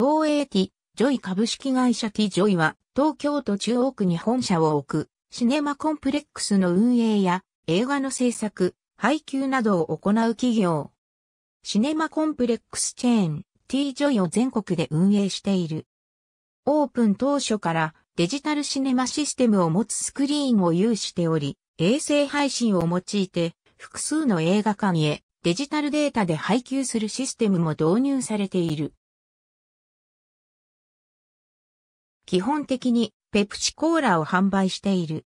東映ティ、ジョイ株式会社ティジョイは、東京都中央区に本社を置く、シネマコンプレックスの運営や、映画の制作、配給などを行う企業。シネマコンプレックスチェーン、T ジョイを全国で運営している。オープン当初からデジタルシネマシステムを持つスクリーンを有しており、衛星配信を用いて複数の映画館へデジタルデータで配給するシステムも導入されている。基本的にペプシコーラを販売している。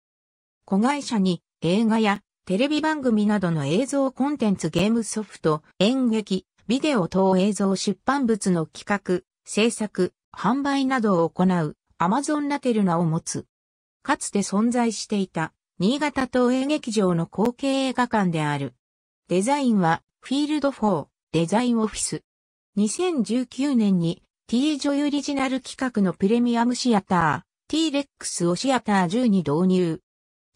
子会社に映画やテレビ番組などの映像コンテンツゲームソフト、演劇、ビデオ等映像出版物の企画、制作、販売などを行うアマゾンラテルナを持つ。かつて存在していた新潟東映劇場の後継映画館である。デザインはフィールド4デザインオフィス。2019年に T ジョイオリジナル企画のプレミアムシアター、T レックスをシアター10に導入。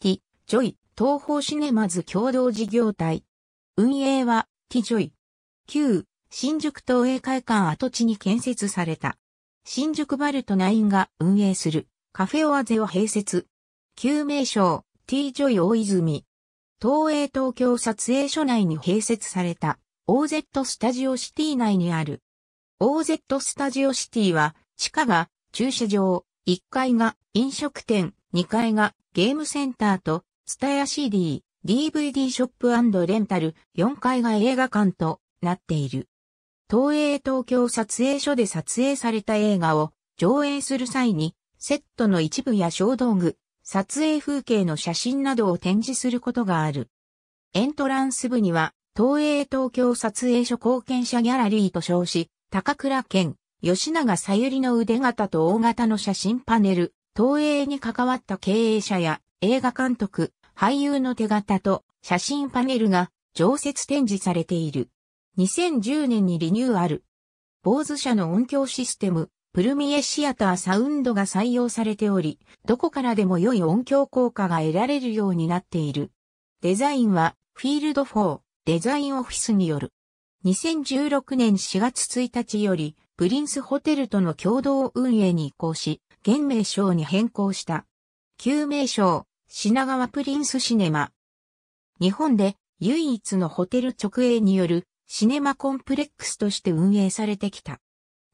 T ジョイ、東方シネマズ共同事業体。運営は T ジョイ。旧、新宿東映会館跡地に建設された。新宿バルト9が運営するカフェオアゼを併設。旧名称 T ジョイ大泉。東映東京撮影所内に併設された OZ スタジオシティ内にある OZ スタジオシティは、地下が駐車場、1階が飲食店、2階がゲームセンターと、スタヤ CD、DVD ショップレンタル、4階が映画館となっている。東映東京撮影所で撮影された映画を上映する際に、セットの一部や小道具、撮影風景の写真などを展示することがある。エントランス部には、東映東京撮影所貢献者ギャラリーと称し、高倉健、吉永さゆりの腕型と大型の写真パネル、東映に関わった経営者や映画監督、俳優の手形と写真パネルが常設展示されている。2010年にリニューアル。坊主社の音響システム、プルミエシアターサウンドが採用されており、どこからでも良い音響効果が得られるようになっている。デザインは、フィールド4、デザインオフィスによる。2016年4月1日より、プリンスホテルとの共同運営に移行し、現名称に変更した。旧名称、品川プリンスシネマ。日本で唯一のホテル直営によるシネマコンプレックスとして運営されてきた。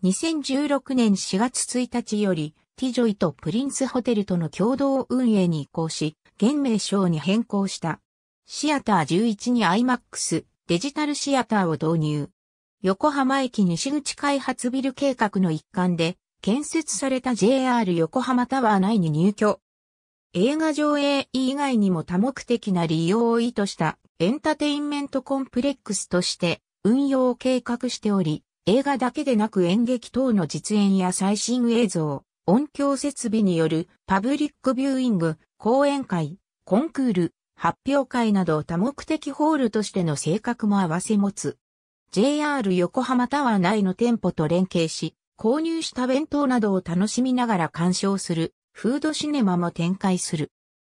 2016年4月1日より、ティジョイとプリンスホテルとの共同運営に移行し、現名称に変更した。シアター11にアイマックス、デジタルシアターを導入。横浜駅西口開発ビル計画の一環で建設された JR 横浜タワー内に入居。映画上映以外にも多目的な利用を意図したエンターテインメントコンプレックスとして運用を計画しており、映画だけでなく演劇等の実演や最新映像、音響設備によるパブリックビューイング、講演会、コンクール、発表会など多目的ホールとしての性格も合わせ持つ。JR 横浜タワー内の店舗と連携し、購入した弁当などを楽しみながら鑑賞する、フードシネマも展開する。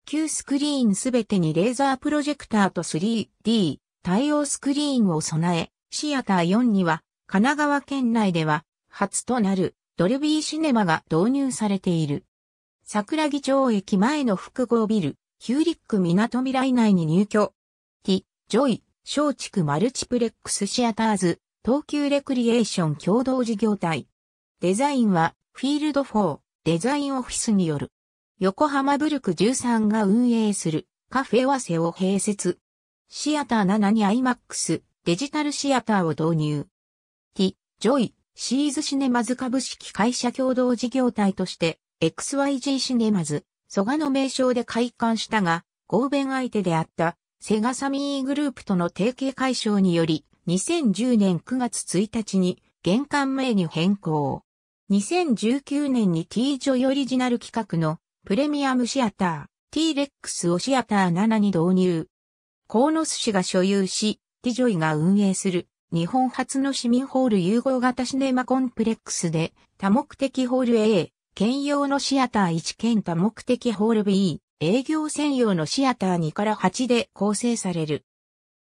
旧スクリーンすべてにレーザープロジェクターと 3D 対応スクリーンを備え、シアター4には神奈川県内では初となるドルビーシネマが導入されている。桜木町駅前の複合ビル、ヒューリック港未来内に入居。ティ、ジョイ、松竹マルチプレックスシアターズ、東急レクリエーション共同事業体。デザインは、フィールド4、デザインオフィスによる。横浜ブルク13が運営する、カフェワセを併設。シアター7に IMAX、デジタルシアターを導入。ティ、ジョイ、シーズシネマズ株式会社共同事業体として、XYG シネマズ、蘇我の名称で開館したが、合弁相手であったセガサミーグループとの提携解消により、2010年9月1日に玄関名に変更。2019年に T ジョイオリジナル企画のプレミアムシアター T レックスをシアター7に導入。コーノス氏が所有し、T ジョイが運営する日本初の市民ホール融合型シネマコンプレックスで多目的ホール A、兼用のシアター1兼多目的ホール B、営業専用のシアター2から8で構成される。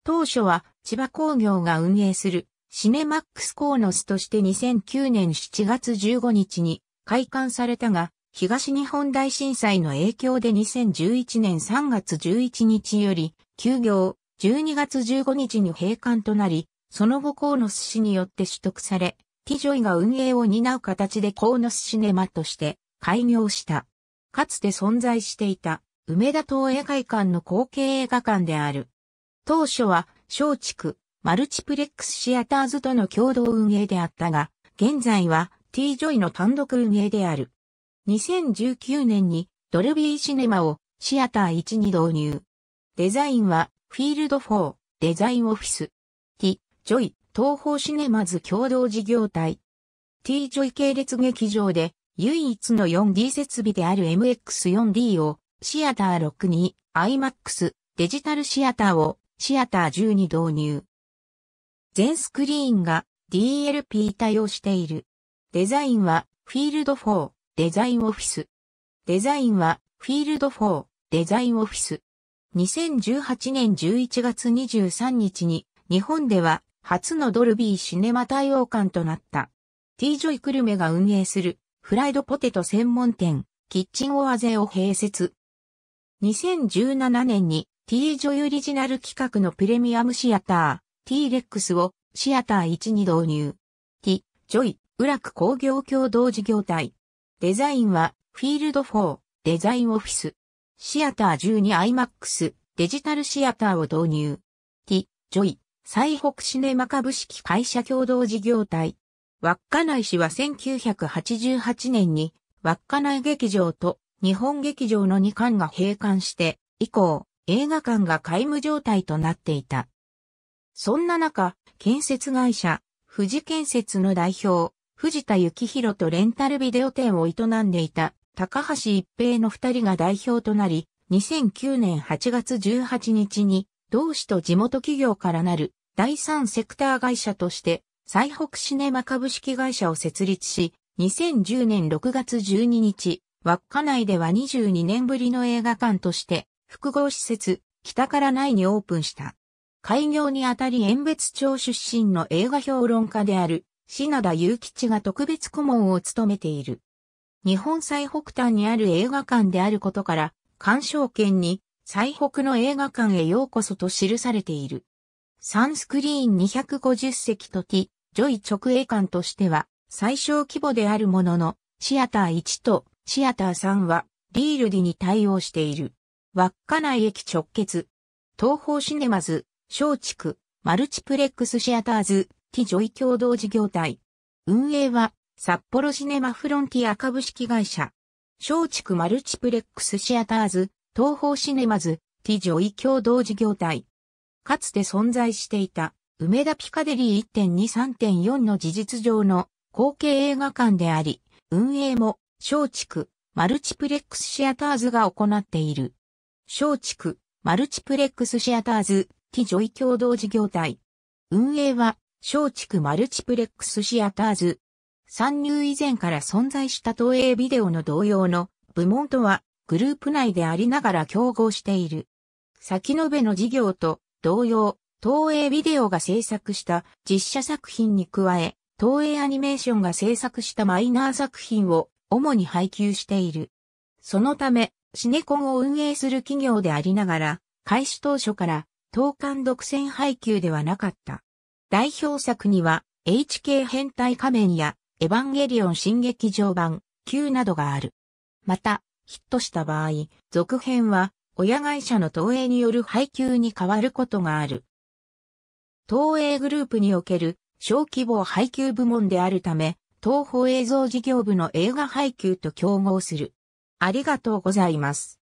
当初は千葉工業が運営するシネマックスコーノスとして2009年7月15日に開館されたが、東日本大震災の影響で2011年3月11日より休業、12月15日に閉館となり、その後コーノス氏によって取得され、ティジョイが運営を担う形でコーノスシネマとして開業した。かつて存在していた梅田東映会館の後継映画館である。当初は松竹、マルチプレックスシアターズとの共同運営であったが、現在は T ジョイの単独運営である。2019年にドルビーシネマをシアター1に導入。デザインはフィールド4、デザインオフィス。T、ジョイ、東方シネマズ共同事業体。T ジョイ系列劇場で唯一の 4D 設備である MX4D をシアター62、IMAX、デジタルシアターをシアター10に導入。全スクリーンが DLP 対応している。デザインはフィールド4、デザインオフィス。デザインはフィールド4、デザインオフィス。2018年11月23日に日本では初のドルビーシネマ対応館となった。T ジョイクルメが運営するフライドポテト専門店、キッチンオアゼを併設。2017年に T ジョイオリジナル企画のプレミアムシアター、T レックスをシアター1に導入。T ジョイ、ラク工業共同事業体。デザインはフィールド4、デザインオフィス。シアター 12IMAX、デジタルシアターを導入。T ジョイ、西北シネマ株式会社共同事業体。稚内市は1988年に稚内劇場と日本劇場の2館が閉館して以降映画館が皆無状態となっていた。そんな中、建設会社、富士建設の代表、藤田幸宏とレンタルビデオ店を営んでいた高橋一平の二人が代表となり、2009年8月18日に同市と地元企業からなる第三セクター会社として、最北シネマ株式会社を設立し、2010年6月12日、稚内では22年ぶりの映画館として、複合施設、北から内にオープンした。開業にあたり演別町出身の映画評論家である、品田祐吉が特別顧問を務めている。日本最北端にある映画館であることから、鑑賞券に最北の映画館へようこそと記されている。サンスクリーン250席と T、ジョイ直営館としては最小規模であるものの、シアター1とシアター3はリールディに対応している。か内駅直結。東方シネマズ、松竹、マルチプレックスシアターズ、ティジョイ共同事業体。運営は、札幌シネマフロンティア株式会社。松竹マルチプレックスシアターズ、東方シネマズ、ティジョイ共同事業体。かつて存在していた、梅田ピカデリー1.2.3.4の事実上の後継映画館であり、運営も、松竹、マルチプレックスシアターズが行っている。松竹、マルチプレックスシアターズ、ティジョイ共同事業体。運営は、松竹マルチプレックスシアターズ。参入以前から存在した東映ビデオの同様の部門とはグループ内でありながら競合している。先延べの事業と同様、東映ビデオが制作した実写作品に加え、東映アニメーションが制作したマイナー作品を主に配給している。そのため、シネコンを運営する企業でありながら、開始当初から東刊独占配給ではなかった。代表作には、HK 変態仮面や、エヴァンゲリオン新劇場版、Q などがある。また、ヒットした場合、続編は親会社の投影による配給に変わることがある。東映グループにおける小規模配給部門であるため、東宝映像事業部の映画配給と競合する。ありがとうございます。